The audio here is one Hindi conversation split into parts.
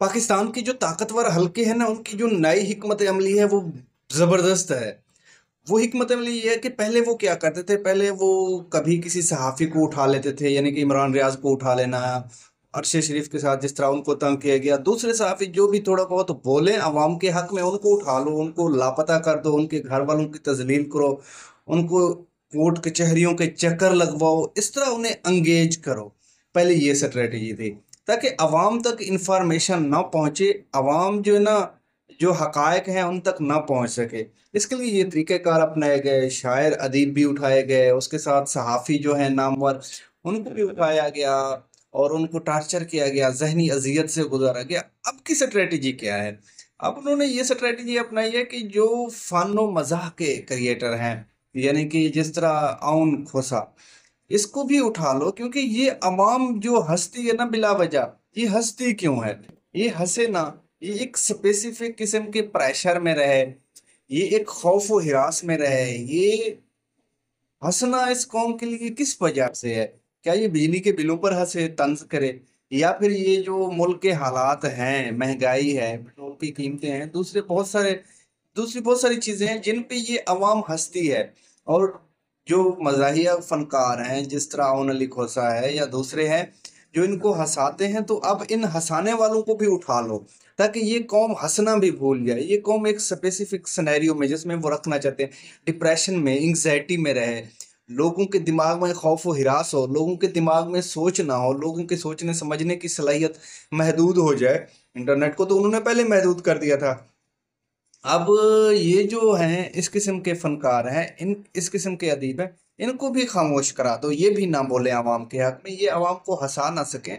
पाकिस्तान की जो ताकतवर हल्के हैं ना उनकी जो नई हमत अमली है वो ज़बरदस्त है वो हमत अमली ये है कि पहले वो क्या करते थे पहले वो कभी किसी सहाफ़ी को उठा लेते थे यानी कि इमरान रियाज को उठा लेना अरशद शरीफ के साथ जिस तरह उनको तंग किया गया दूसरे सहाफ़ी जो भी थोड़ा बहुत बोले आवाम के हक में उनको उठा लो उनको लापता कर दो उनके घर वालों की तजलील करो उनको कोर्ट के के, के चक्कर लगवाओ इस तरह उन्हें अंगेज करो पहले ये स्ट्रेटजी थी ताकि अवाम तक इन्फॉर्मेशन ना पहुँचे आवाम जो है ना जो हकायक हैं उन तक ना पहुंच सके इसके लिए ये तरीक़ार अपनाए गए शायर अदीब भी उठाए गए उसके साथ सहाफ़ी जो हैं नामवर उनको भी उठाया गया और उनको टार्चर किया गया जहनी अजियत से गुजारा गया अब की स्ट्रेटजी क्या है अब उन्होंने ये स्ट्रेटजी अपनाई है कि जो फ़न व मज़ाह के क्रिएटर हैं यानी कि जिस तरह आउन खोसा इसको भी उठा लो क्योंकि ये अमाम जो हस्ती है ना बिला वजह ये हस्ती क्यों है ये हंसे ना ये एक स्पेसिफिक किस्म के प्रेशर में रहे ये एक खौफ व हिरास में रहे ये हंसना इस कौम के लिए किस वजह से है क्या ये बिजली के बिलों पर हंसे तंज करे या फिर ये जो मुल्क के हालात हैं महंगाई है पेट्रोल की कीमतें हैं दूसरे बहुत सारे दूसरी बहुत सारी चीज़ें हैं जिन पे ये अवाम हंसती है और जो मज़ाहिया फ़नकार हैं जिस तरह ओन अली खोसा है या दूसरे हैं जो इनको हंसाते हैं तो अब इन हंसाने वालों को भी उठा लो ताकि ये कौम हंसना भी भूल जाए ये कौम एक स्पेसिफिक सिनेरियो में जिसमें वो रखना चाहते हैं डिप्रेशन में एंगजाइटी में रहे लोगों के दिमाग में खौफ व हिरास हो लोगों के दिमाग में सोच ना हो लोगों के सोचने समझने की सलाहियत महदूद हो जाए इंटरनेट को तो उन्होंने पहले महदूद कर दिया था अब ये जो हैं इस किस्म के फनकार हैं इन इस किस्म के अदीब हैं इनको भी खामोश करा दो ये भी ना बोले आवाम के हक में ये आवाम को हंसा ना सकें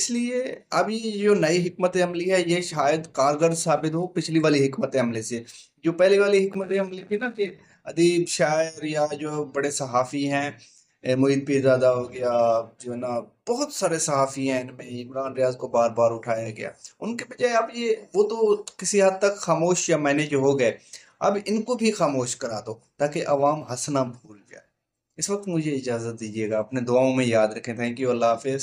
इसलिए अभी जो नई हमत अमली है ये शायद कारगर साबित हो पिछली वाली हमत अमली से जो पहले वाली हमत अमली थी ना कि अदीब शायर या जो बड़े सहाफ़ी हैं मोहित दादा हो गया जो है ना बहुत सारे सहाफ़ी हैं इनमें इमरान रियाज को बार बार उठाया गया उनके बजाय अब ये वो तो किसी हद तक खामोश या मैनेज हो गए अब इनको भी खामोश करा दो ताकि अवाम हंसना भूल जाए इस वक्त मुझे इजाज़त दीजिएगा अपने दुआओं में याद रखें थैंक यू अल्लाह हाफिज़